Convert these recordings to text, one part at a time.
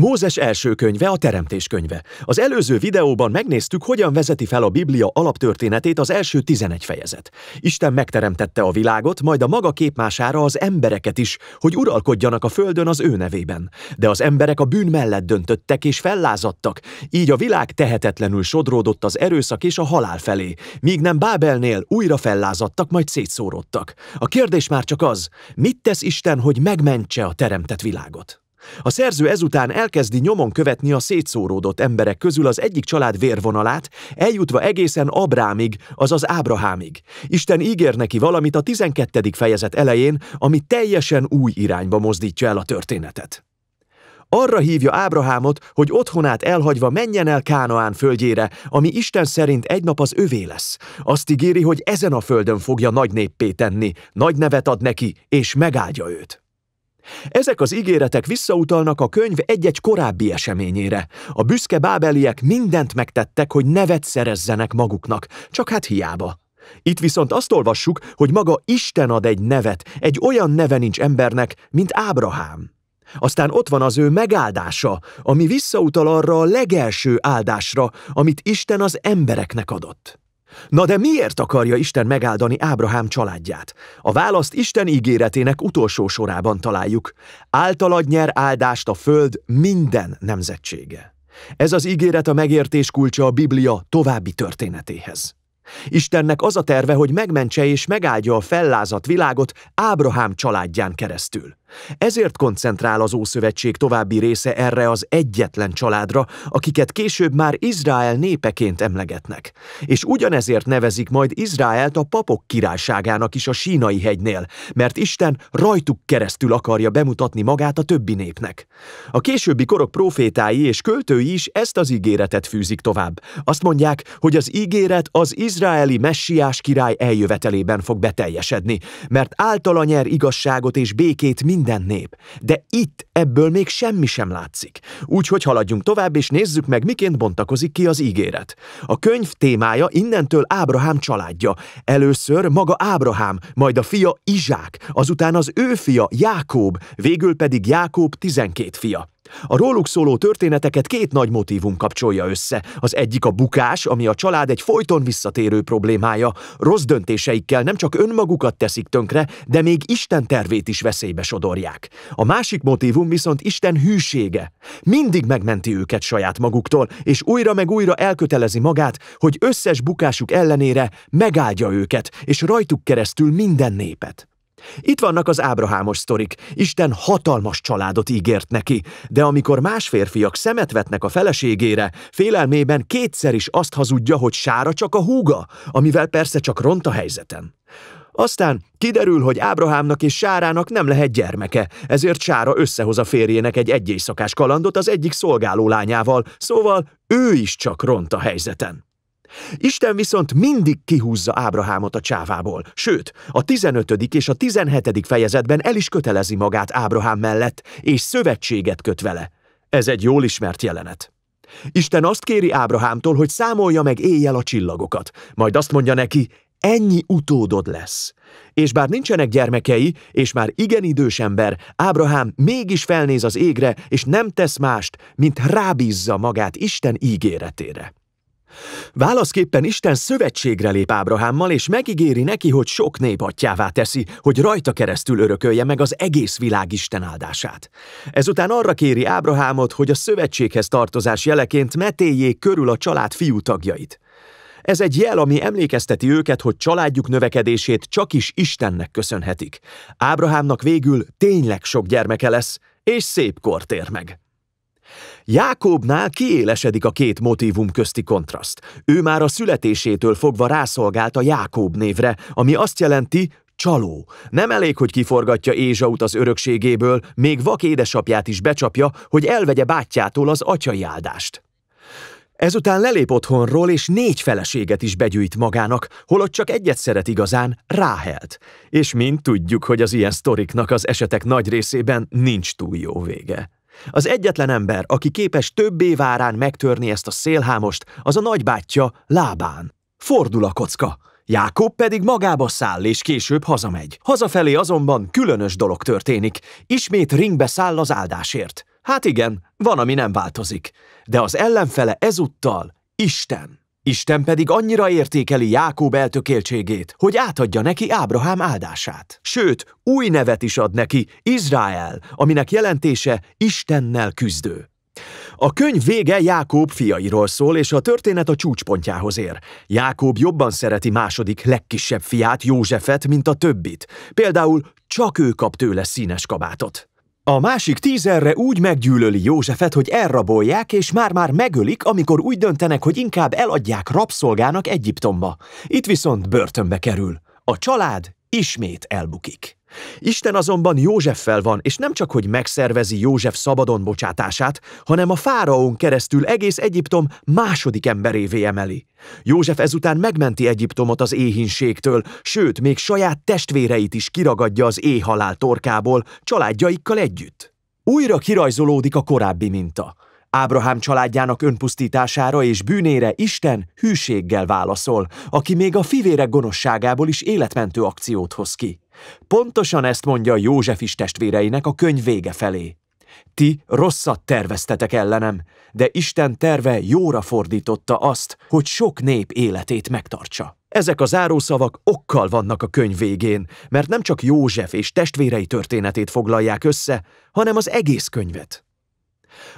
Mózes első könyve a Teremtés könyve. Az előző videóban megnéztük, hogyan vezeti fel a Biblia alaptörténetét az első 11 fejezet. Isten megteremtette a világot, majd a maga képmására az embereket is, hogy uralkodjanak a földön az ő nevében. De az emberek a bűn mellett döntöttek és fellázadtak, így a világ tehetetlenül sodródott az erőszak és a halál felé, míg nem Bábelnél újra fellázadtak, majd szétszórodtak. A kérdés már csak az, mit tesz Isten, hogy megmentse a teremtett világot? A szerző ezután elkezdi nyomon követni a szétszóródott emberek közül az egyik család vérvonalát, eljutva egészen Abrámig, azaz Ábrahámig. Isten ígér neki valamit a 12. fejezet elején, ami teljesen új irányba mozdítja el a történetet. Arra hívja Ábrahámot, hogy otthonát elhagyva menjen el Kánaán földjére, ami Isten szerint egy nap az övé lesz. Azt ígéri, hogy ezen a földön fogja nagy néppé tenni, nagy nevet ad neki, és megáldja őt. Ezek az ígéretek visszautalnak a könyv egy-egy korábbi eseményére. A büszke bábeliek mindent megtettek, hogy nevet szerezzenek maguknak, csak hát hiába. Itt viszont azt olvassuk, hogy maga Isten ad egy nevet, egy olyan neve nincs embernek, mint Ábrahám. Aztán ott van az ő megáldása, ami visszautal arra a legelső áldásra, amit Isten az embereknek adott. Na de miért akarja Isten megáldani Ábrahám családját? A választ Isten ígéretének utolsó sorában találjuk. Általad nyer áldást a föld minden nemzetsége. Ez az ígéret a megértés kulcsa a Biblia további történetéhez. Istennek az a terve, hogy megmentse és megáldja a fellázadt világot Ábrahám családján keresztül. Ezért koncentrál az Ószövetség további része erre az egyetlen családra, akiket később már Izrael népeként emlegetnek. És ugyanezért nevezik majd Izraelt a papok királyságának is a sínai hegynél, mert Isten rajtuk keresztül akarja bemutatni magát a többi népnek. A későbbi korok profétái és költői is ezt az ígéretet fűzik tovább. Azt mondják, hogy az ígéret az Izrael izraeli messiás király eljövetelében fog beteljesedni, mert általa nyer igazságot és békét minden nép. De itt ebből még semmi sem látszik. Úgyhogy haladjunk tovább, és nézzük meg, miként bontakozik ki az ígéret. A könyv témája innentől Ábrahám családja. Először maga Ábrahám, majd a fia Izsák, azután az ő fia Jákób, végül pedig Jákób 12 fia. A róluk szóló történeteket két nagy motívum kapcsolja össze. Az egyik a bukás, ami a család egy folyton visszatérő problémája. Rossz döntéseikkel nem csak önmagukat teszik tönkre, de még Isten tervét is veszélybe sodorják. A másik motívum viszont Isten hűsége. Mindig megmenti őket saját maguktól, és újra meg újra elkötelezi magát, hogy összes bukásuk ellenére megáldja őket, és rajtuk keresztül minden népet. Itt vannak az ábrahámos sztorik. Isten hatalmas családot ígért neki, de amikor más férfiak szemet vetnek a feleségére, félelmében kétszer is azt hazudja, hogy Sára csak a húga, amivel persze csak ront a helyzeten. Aztán kiderül, hogy Ábrahámnak és Sárának nem lehet gyermeke, ezért Sára összehoz a férjének egy egyéjszakás kalandot az egyik szolgáló lányával, szóval ő is csak ront a helyzeten. Isten viszont mindig kihúzza Ábrahámot a csávából, sőt, a 15. és a 17. fejezetben el is kötelezi magát Ábrahám mellett, és szövetséget köt vele. Ez egy jól ismert jelenet. Isten azt kéri Ábrahámtól, hogy számolja meg éjjel a csillagokat, majd azt mondja neki, ennyi utódod lesz. És bár nincsenek gyermekei, és már igen idős ember, Ábrahám mégis felnéz az égre, és nem tesz mást, mint rábízza magát Isten ígéretére. Válaszképpen Isten szövetségre lép Ábrahámmal, és megígéri neki, hogy sok nép atyává teszi, hogy rajta keresztül örökölje meg az egész világ Isten áldását. Ezután arra kéri Ábrahámot, hogy a szövetséghez tartozás jeleként metéljék körül a család fiú tagjait. Ez egy jel, ami emlékezteti őket, hogy családjuk növekedését csak is Istennek köszönhetik. Ábrahámnak végül tényleg sok gyermeke lesz, és szép kort ér meg. Jákobnál kiélesedik a két motívum közti kontraszt. Ő már a születésétől fogva rászolgált a Jákob névre, ami azt jelenti csaló. Nem elég, hogy kiforgatja Ézsaut az örökségéből, még vak édesapját is becsapja, hogy elvegye bátyjától az atyai áldást. Ezután lelép otthonról, és négy feleséget is begyűjt magának, holott csak egyet szeret igazán, Ráhelt. És mind tudjuk, hogy az ilyen sztoriknak az esetek nagy részében nincs túl jó vége. Az egyetlen ember, aki képes többé várán megtörni ezt a szélhámost, az a nagybátyja lábán. Fordul a kocka. Jákob pedig magába száll és később hazamegy. Hazafelé azonban különös dolog történik. Ismét ringbe száll az áldásért. Hát igen, van, ami nem változik. De az ellenfele ezúttal Isten. Isten pedig annyira értékeli Jákob eltökéltségét, hogy átadja neki Ábrahám áldását. Sőt, új nevet is ad neki, Izrael, aminek jelentése Istennel küzdő. A könyv vége Jákob fiairól szól, és a történet a csúcspontjához ér. Jákob jobban szereti második legkisebb fiát, Józsefet, mint a többit. Például csak ő kap tőle színes kabátot. A másik tízerre úgy meggyűlöli Józsefet, hogy elrabolják, és már-már megölik, amikor úgy döntenek, hogy inkább eladják rabszolgának Egyiptomba. Itt viszont börtönbe kerül. A család ismét elbukik. Isten azonban Józseffel van, és nem csak, hogy megszervezi József szabadon bocsátását, hanem a fáraón keresztül egész Egyiptom második emberévé emeli. József ezután megmenti Egyiptomot az éhinségtől, sőt, még saját testvéreit is kiragadja az éhhalál torkából, családjaikkal együtt. Újra kirajzolódik a korábbi minta. Ábrahám családjának önpusztítására és bűnére Isten hűséggel válaszol, aki még a fivérek gonoszságából is életmentő akciót hoz ki. Pontosan ezt mondja József is testvéreinek a könyv vége felé. Ti rosszat terveztetek ellenem, de Isten terve jóra fordította azt, hogy sok nép életét megtartsa. Ezek a zárószavak okkal vannak a könyv végén, mert nem csak József és testvérei történetét foglalják össze, hanem az egész könyvet.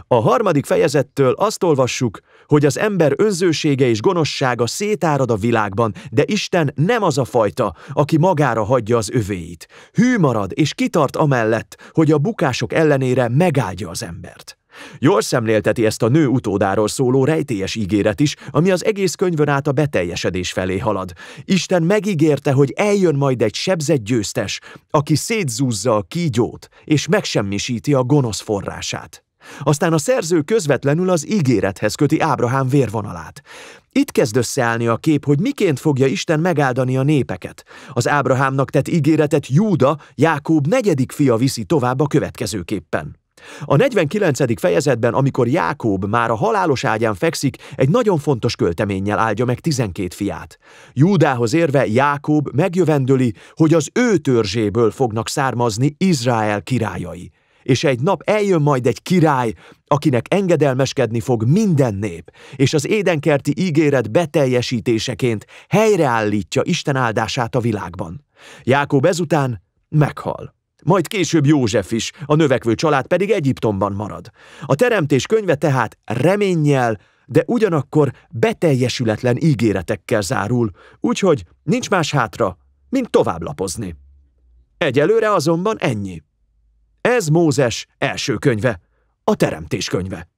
A harmadik fejezettől azt olvassuk, hogy az ember önzősége és gonoszsága szétárad a világban, de Isten nem az a fajta, aki magára hagyja az övéit. Hű marad és kitart amellett, hogy a bukások ellenére megáldja az embert. Jól szemlélteti ezt a nő utódáról szóló rejtélyes ígéret is, ami az egész könyvön át a beteljesedés felé halad. Isten megígérte, hogy eljön majd egy sebzett győztes, aki szétzúzza a kígyót és megsemmisíti a gonosz forrását. Aztán a szerző közvetlenül az ígérethez köti Ábrahám vérvonalát. Itt kezd összeállni a kép, hogy miként fogja Isten megáldani a népeket. Az Ábrahámnak tett ígéretet Júda, Jákób negyedik fia viszi tovább a következőképpen. A 49. fejezetben, amikor Jákób már a halálos ágyán fekszik, egy nagyon fontos költeménnyel áldja meg 12 fiát. Júdához érve Jákób megjövendöli, hogy az ő törzséből fognak származni Izrael királyai és egy nap eljön majd egy király, akinek engedelmeskedni fog minden nép, és az édenkerti ígéret beteljesítéseként helyreállítja Isten áldását a világban. Jákob ezután meghal. Majd később József is, a növekvő család pedig Egyiptomban marad. A teremtés könyve tehát reménnyel, de ugyanakkor beteljesületlen ígéretekkel zárul, úgyhogy nincs más hátra, mint tovább lapozni. Egyelőre azonban ennyi. Ez Mózes első könyve, a teremtés könyve.